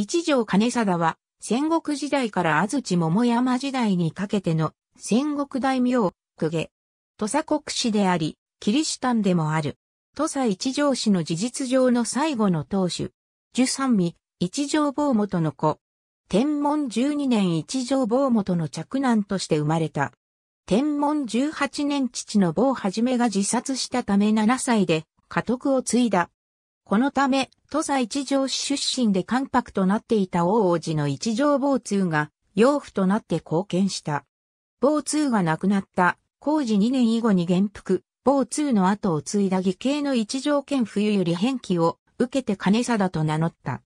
一条兼貞は、戦国時代から安土桃山時代にかけての戦国大名、公家。土佐国士であり、キリシタンでもある。土佐一条氏の事実上の最後の当主。十三味、一条坊元の子。天文十二年一条坊元の嫡男として生まれた。天文十八年父の坊はじめが自殺したため七歳で家督を継いだ。このため、土佐一条市出身で関白となっていた王王子の一条坊通が、養父となって貢献した。坊通が亡くなった、工事2年以後に元服、坊通の後を継いだ義兄の一条兼冬より返帰を受けて金貞と名乗った。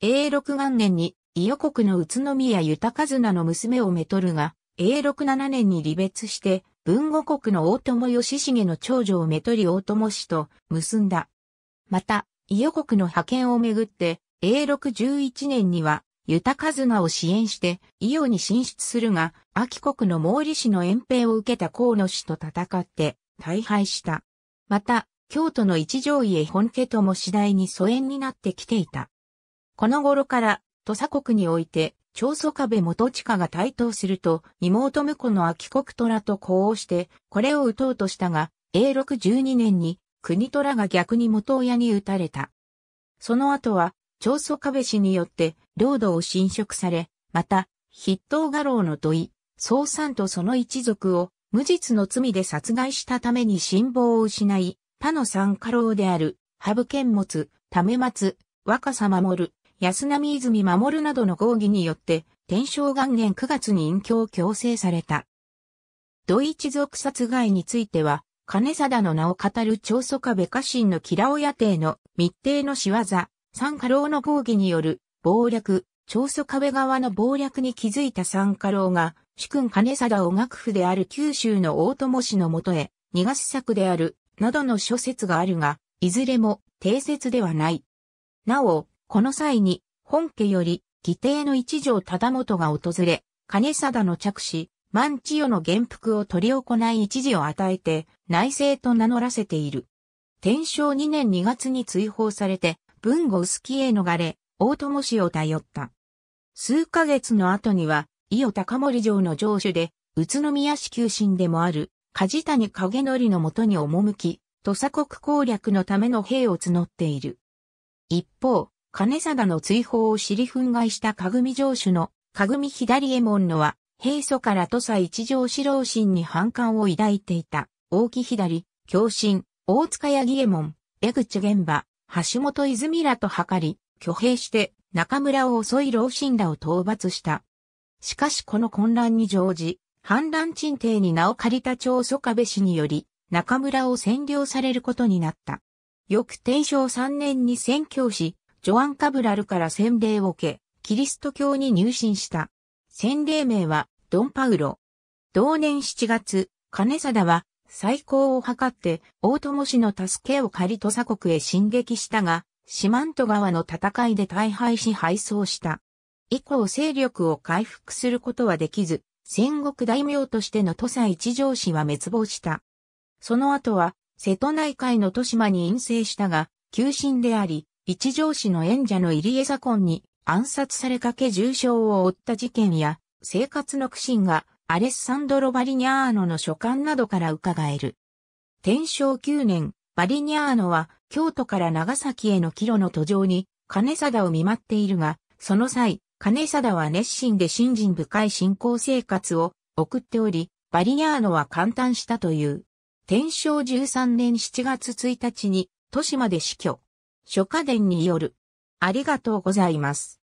永禄元年に、伊予国の宇都宮豊綱の娘をめとるが、永禄7年に離別して、文後国の大友義重の長女をめとり大友氏と結んだ。また、伊予国の派遣をめぐって、永禄11年には、豊和名を支援して、伊予に進出するが、秋国の毛利氏の遠兵を受けた河野氏と戦って、大敗した。また、京都の一条家本家とも次第に疎遠になってきていた。この頃から、土佐国において、長祖壁元地下が台頭すると、妹婿の秋国虎と呼応して、これを討とうとしたが、永禄12年に国虎が逆に元親に撃たれた。その後は、長宗我部氏によって領土を侵食され、また、筆頭画廊の土井、総三とその一族を無実の罪で殺害したために辛抱を失い、他の三家老である、羽生剣持、為松、若狭守、安波泉守などの合議によって、天正元年9月に隠居を強制された。土一族殺害については、金貞の名を語る長祖壁家臣のキラオヤ帝の密帝の仕業、三家老の合議による謀略、長祖壁側の謀略に気づいた三家老が、主君金貞を幕府である九州の大友氏のもとへ、逃がす策である、などの諸説があるが、いずれも定説ではない。なお、この際に、本家より、義弟の一条忠元が訪れ、金貞の着手、万千代の元服を取り行い一時を与えて、内政と名乗らせている。天正2年2月に追放されて、文後薄木へ逃れ、大友氏を頼った。数ヶ月の後には、伊予高森城の城主で、宇都宮市旧臣でもある、梶谷景則のもとに赴き、土佐国攻略のための兵を募っている。一方、金貞の追放を尻憤慨したかぐみ城主の、かぐみ左衛門のは、平素から土佐一条四郎神に反感を抱いていた、大木左、京心、大塚屋義右衛門、江口玄馬、橋本泉らと図り、挙兵して中村を襲い老神らを討伐した。しかしこの混乱に乗じ、反乱鎮定に名を借りた長祖壁氏により、中村を占領されることになった。翌天正3年に宣教師、ジョアン・カブラルから洗礼を受け、キリスト教に入信した。洗礼名は、ドンパウロ。同年7月、金貞は再興を図って大友氏の助けを借り土佐国へ進撃したが、四万十川の戦いで大敗し敗走した。以降勢力を回復することはできず、戦国大名としての土佐一条氏は滅亡した。その後は、瀬戸内海の豊島に陰性したが、急進であり、一条氏の縁者の入江左近に暗殺されかけ重傷を負った事件や、生活の苦心がアレッサンドロ・バリニャーノの書簡などから伺える。天正9年、バリニャーノは京都から長崎への帰路の途上に金貞を見舞っているが、その際、金貞は熱心で信心深い信仰生活を送っており、バリニャーノは簡単したという。天正13年7月1日に、豊島で死去。諸家伝による。ありがとうございます。